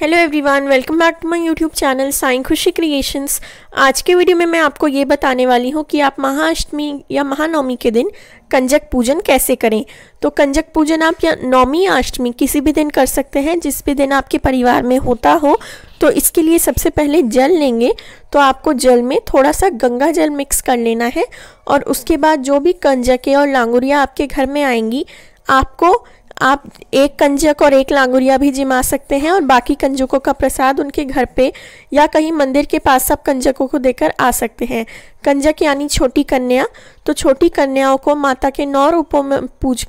hello everyone welcome back to my YouTube channel साइन Khushi creations आज के वीडियो में मैं आपको ये बताने वाली हूँ कि आप महाअष्टमी या महानवमी के दिन कंजक पूजन कैसे करें तो कंजक पूजन आप या नौमी या अष्टमी किसी भी दिन कर सकते हैं जिस भी दिन आपके परिवार में होता हो तो इसके लिए सबसे पहले जल लेंगे तो आपको जल में थोड़ा सा गंगा जल मिक्स कर लेना है और उसके बाद जो भी कंजकें और लांगुरियाँ आपके घर में आएंगी आपको आप एक कंजक और एक लांगुरिया भी जिमा सकते हैं और बाकी कंजकों का प्रसाद उनके घर पे या कहीं मंदिर के पास सब कंजकों को देकर आ सकते हैं कंजक यानी छोटी कन्या तो छोटी कन्याओं को माता के नौ रूपों में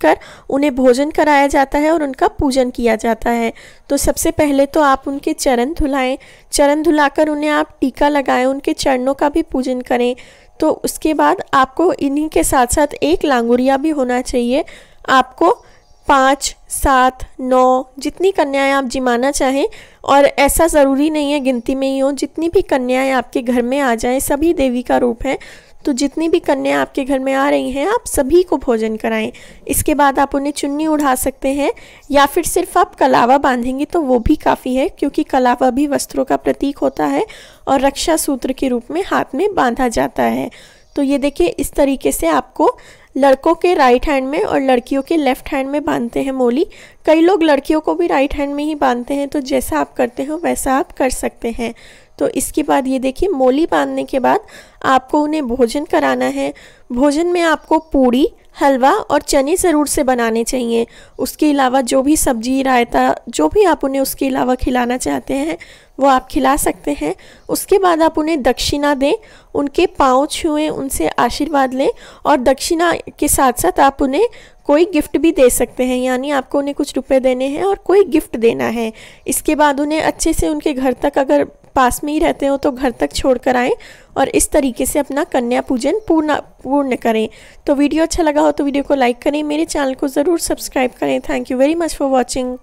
कर उन्हें भोजन कराया जाता है और उनका पूजन किया जाता है तो सबसे पहले तो आप उनके चरण धुलाएं चरण धुलाकर उन्हें आप टीका लगाएं उनके चरणों का भी पूजन करें तो उसके बाद आपको इन्हीं के साथ साथ एक लांगुरिया भी होना चाहिए आपको पाँच सात नौ जितनी कन्याएं आप जिमाना चाहें और ऐसा ज़रूरी नहीं है गिनती में ही हो जितनी भी कन्याएं आपके घर में आ जाएं सभी देवी का रूप है तो जितनी भी कन्याएं आपके घर में आ रही हैं आप सभी को भोजन कराएं इसके बाद आप उन्हें चुन्नी उड़ा सकते हैं या फिर सिर्फ आप कलावा बांधेंगे तो वो भी काफ़ी है क्योंकि कलावा भी वस्त्रों का प्रतीक होता है और रक्षा सूत्र के रूप में हाथ में बांधा जाता है तो ये देखिए इस तरीके से आपको लड़कों के राइट हैंड में और लड़कियों के लेफ्ट हैंड में बांधते हैं मोली कई लोग लड़कियों को भी राइट हैंड में ही बांधते हैं तो जैसा आप करते हो वैसा आप कर सकते हैं तो इसके बाद ये देखिए मोली बांधने के बाद आपको उन्हें भोजन कराना है भोजन में आपको पूड़ी हलवा और चने ज़रूर से बनाने चाहिए उसके अलावा जो भी सब्जी रायता जो भी आप उन्हें उसके अलावा खिलाना चाहते हैं वो आप खिला सकते हैं उसके बाद आप उन्हें दक्षिणा दें उनके पाँव छुएं उनसे आशीर्वाद लें और दक्षिणा के साथ साथ आप उन्हें कोई गिफ्ट भी दे सकते हैं यानी आपको उन्हें कुछ रुपए देने हैं और कोई गिफ्ट देना है इसके बाद उन्हें अच्छे से उनके घर तक अगर पास में ही रहते हो तो घर तक छोड़ कर आएँ और इस तरीके से अपना कन्या पूजन पूर्ण पूर्ण करें तो वीडियो अच्छा लगा हो तो वीडियो को लाइक करें मेरे चैनल को ज़रूर सब्सक्राइब करें thank you very much for watching